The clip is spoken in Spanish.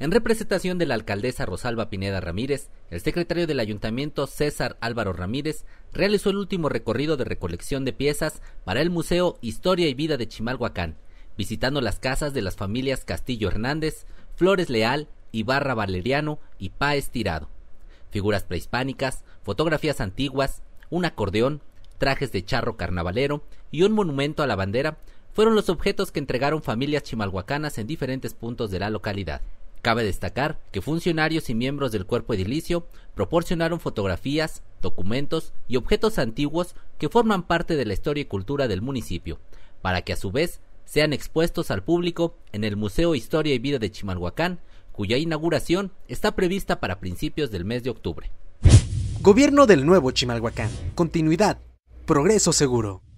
En representación de la alcaldesa Rosalba Pineda Ramírez, el secretario del ayuntamiento César Álvaro Ramírez realizó el último recorrido de recolección de piezas para el Museo Historia y Vida de Chimalhuacán, visitando las casas de las familias Castillo Hernández, Flores Leal, Ibarra Valeriano y Pa Tirado. Figuras prehispánicas, fotografías antiguas, un acordeón, trajes de charro carnavalero y un monumento a la bandera fueron los objetos que entregaron familias chimalhuacanas en diferentes puntos de la localidad. Cabe destacar que funcionarios y miembros del cuerpo edilicio proporcionaron fotografías, documentos y objetos antiguos que forman parte de la historia y cultura del municipio, para que a su vez sean expuestos al público en el Museo Historia y Vida de Chimalhuacán, cuya inauguración está prevista para principios del mes de octubre. Gobierno del Nuevo Chimalhuacán. Continuidad. Progreso seguro.